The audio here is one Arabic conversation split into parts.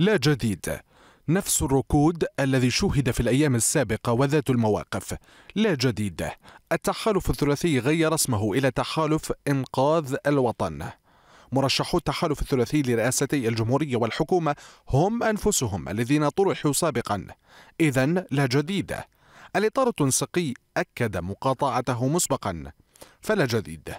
لا جديد نفس الركود الذي شوهد في الأيام السابقة وذات المواقف لا جديد التحالف الثلاثي غير اسمه إلى تحالف إنقاذ الوطن مرشحو التحالف الثلاثي لرئاستي الجمهورية والحكومة هم أنفسهم الذين طرحوا سابقا إذا لا جديد الإطار التنسيقي أكد مقاطعته مسبقا فلا جديد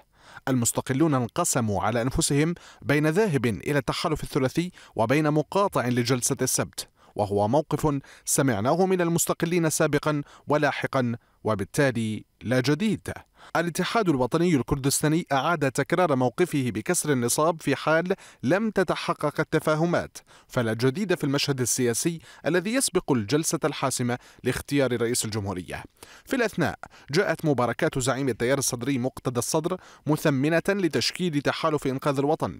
المستقلون انقسموا على أنفسهم بين ذاهب إلى التحالف الثلاثي وبين مقاطع لجلسة السبت وهو موقف سمعناه من المستقلين سابقا ولاحقا وبالتالي لا جديد الاتحاد الوطني الكردستاني أعاد تكرار موقفه بكسر النصاب في حال لم تتحقق التفاهمات فلا جديد في المشهد السياسي الذي يسبق الجلسة الحاسمة لاختيار رئيس الجمهورية في الأثناء جاءت مباركات زعيم التيار الصدري مقتدى الصدر مثمنة لتشكيل تحالف إنقاذ الوطن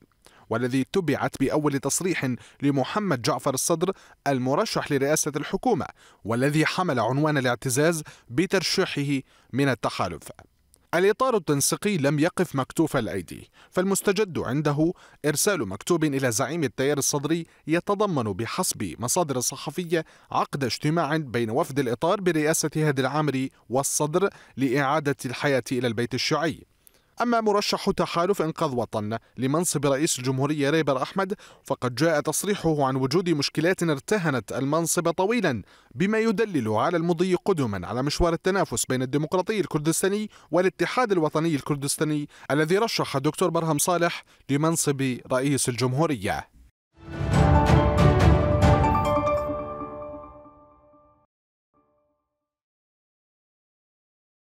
والذي تبعت بأول تصريح لمحمد جعفر الصدر المرشح لرئاسة الحكومة والذي حمل عنوان الاعتزاز بترشيحه من التحالف الإطار التنسيقي لم يقف مكتوف الأيدي فالمستجد عنده إرسال مكتوب إلى زعيم التيار الصدري يتضمن بحسب مصادر صحفية عقد اجتماع بين وفد الإطار برئاسة هادي العامري والصدر لإعادة الحياة إلى البيت الشيعي أما مرشح تحالف إنقاذ وطن لمنصب رئيس الجمهورية ريبر أحمد فقد جاء تصريحه عن وجود مشكلات ارتهنت المنصب طويلا بما يدلل على المضي قدما على مشوار التنافس بين الديمقراطي الكردستاني والاتحاد الوطني الكردستاني الذي رشح دكتور برهم صالح لمنصب رئيس الجمهورية